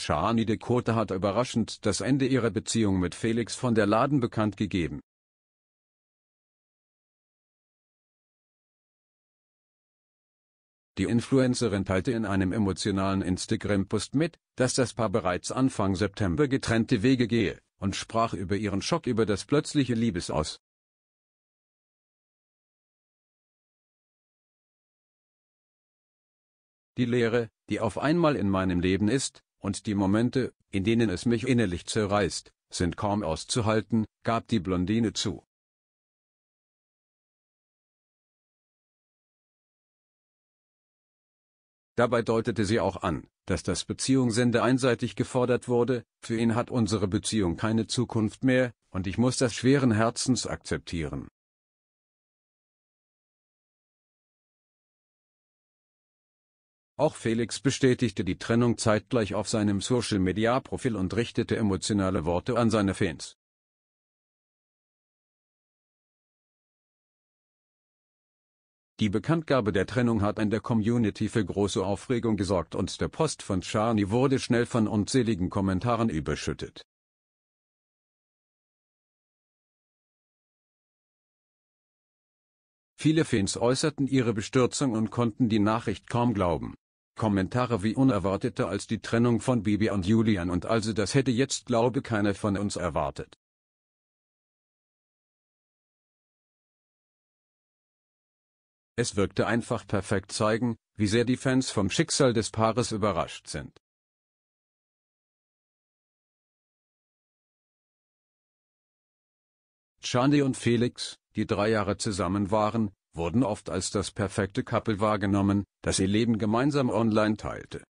Schani Kota hat überraschend das Ende ihrer Beziehung mit Felix von der Laden bekannt gegeben. Die Influencerin teilte in einem emotionalen Instagram-Post mit, dass das Paar bereits Anfang September getrennte Wege gehe, und sprach über ihren Schock über das plötzliche Liebesaus. Die Lehre, die auf einmal in meinem Leben ist, und die Momente, in denen es mich innerlich zerreißt, sind kaum auszuhalten, gab die Blondine zu. Dabei deutete sie auch an, dass das Beziehungsende einseitig gefordert wurde, für ihn hat unsere Beziehung keine Zukunft mehr, und ich muss das schweren Herzens akzeptieren. Auch Felix bestätigte die Trennung zeitgleich auf seinem Social-Media-Profil und richtete emotionale Worte an seine Fans. Die Bekanntgabe der Trennung hat in der Community für große Aufregung gesorgt und der Post von Charney wurde schnell von unzähligen Kommentaren überschüttet. Viele Fans äußerten ihre Bestürzung und konnten die Nachricht kaum glauben. Kommentare wie unerwarteter als die Trennung von Bibi und Julian und also das hätte jetzt glaube keiner von uns erwartet. Es wirkte einfach perfekt zeigen, wie sehr die Fans vom Schicksal des Paares überrascht sind. Chandi und Felix, die drei Jahre zusammen waren, wurden oft als das perfekte Couple wahrgenommen, das ihr Leben gemeinsam online teilte.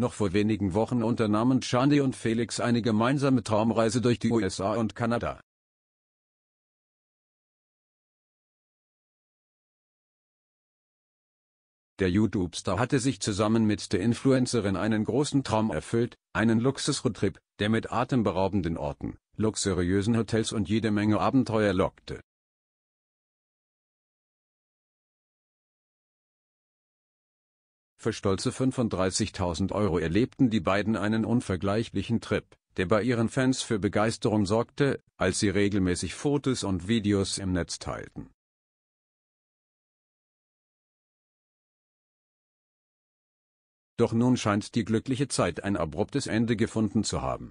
Noch vor wenigen Wochen unternahmen Shandi und Felix eine gemeinsame Traumreise durch die USA und Kanada. Der YouTube-Star hatte sich zusammen mit der Influencerin einen großen Traum erfüllt, einen Luxus-Roadtrip, der mit atemberaubenden Orten, luxuriösen Hotels und jede Menge Abenteuer lockte. Für stolze 35.000 Euro erlebten die beiden einen unvergleichlichen Trip, der bei ihren Fans für Begeisterung sorgte, als sie regelmäßig Fotos und Videos im Netz teilten. Doch nun scheint die glückliche Zeit ein abruptes Ende gefunden zu haben